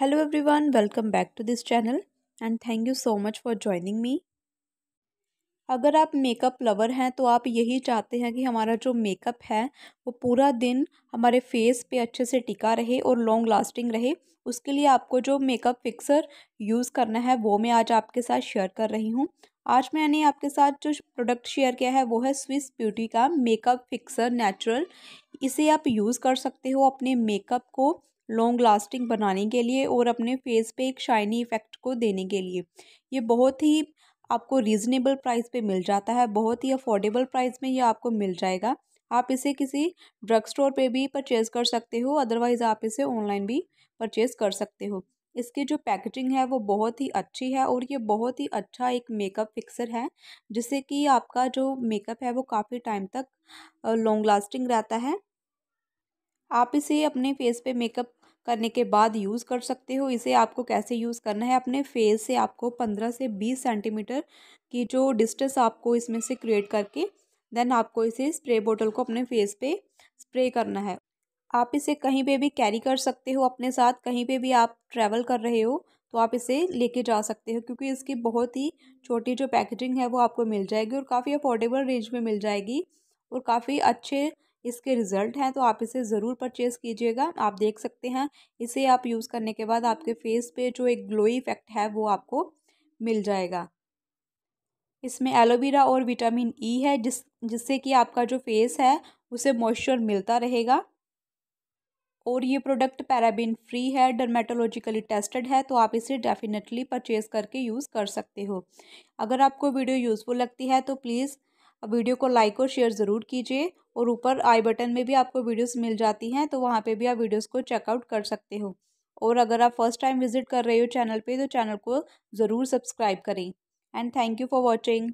Hello everyone, welcome back to this channel and thank you so much for joining me. अगर आप makeup lover हैं तो आप यही चाहते हैं कि हमारा जो मेकअप है वो पूरा दिन हमारे फेस पे अच्छे से टिका रहे और लॉन्ग लास्टिंग रहे उसके लिए आपको जो मेकअप फिक्सर यूज़ करना है वो मैं आज आपके साथ शेयर कर रही हूँ आज मैंने आपके साथ जो प्रोडक्ट शेयर किया है वो है स्विस ब्यूटी का मेकअप फिक्सर नेचुरल इसे आप यूज़ कर सकते हो अपने मेकअप को लॉन्ग लास्टिंग बनाने के लिए और अपने फेस पे एक शाइनी इफ़ेक्ट को देने के लिए ये बहुत ही आपको रीज़नेबल प्राइस पे मिल जाता है बहुत ही अफोर्डेबल प्राइस में ये आपको मिल जाएगा आप इसे किसी ड्रग स्टोर पर भी परचेज़ कर सकते हो अदरवाइज़ आप इसे ऑनलाइन भी परचेज़ कर सकते हो इसकी जो पैकेजिंग है वो बहुत ही अच्छी है और ये बहुत ही अच्छा एक मेकअप फिक्सर है जिससे कि आपका जो मेकअप है वो काफ़ी टाइम तक लॉन्ग लास्टिंग रहता है आप इसे अपने फेस पे मेकअप करने के बाद यूज़ कर सकते हो इसे आपको कैसे यूज़ करना है अपने फेस से आपको पंद्रह से बीस सेंटीमीटर की जो डिस्टेंस आपको इसमें से क्रिएट करके देन आपको इसे स्प्रे बोतल को अपने फेस पे स्प्रे करना है आप इसे कहीं पे भी कैरी कर सकते हो अपने साथ कहीं पे भी आप ट्रैवल कर रहे हो तो आप इसे लेके जा सकते हो क्योंकि इसकी बहुत ही छोटी जो पैकेजिंग है वो आपको मिल जाएगी और काफ़ी अफोर्डेबल रेंज में मिल जाएगी और काफ़ी अच्छे इसके रिज़ल्ट हैं तो आप इसे ज़रूर परचेज़ कीजिएगा आप देख सकते हैं इसे आप यूज़ करने के बाद आपके फेस पे जो एक ग्लोई इफ़ेक्ट है वो आपको मिल जाएगा इसमें एलोवेरा और विटामिन ई e है जिस जिससे कि आपका जो फेस है उसे मॉइस्चर मिलता रहेगा और ये प्रोडक्ट पैराबिन फ्री है डर्मेटोलॉजिकली टेस्टेड है तो आप इसे डेफिनेटली परचेज़ करके यूज़ कर सकते हो अगर आपको वीडियो यूज़फुल लगती है तो प्लीज़ वीडियो को लाइक और शेयर ज़रूर कीजिए और ऊपर आई बटन में भी आपको वीडियोस मिल जाती हैं तो वहाँ पे भी आप वीडियोस को चेकआउट कर सकते हो और अगर आप फर्स्ट टाइम विजिट कर रहे हो चैनल पे तो चैनल को ज़रूर सब्सक्राइब करें and thank you for watching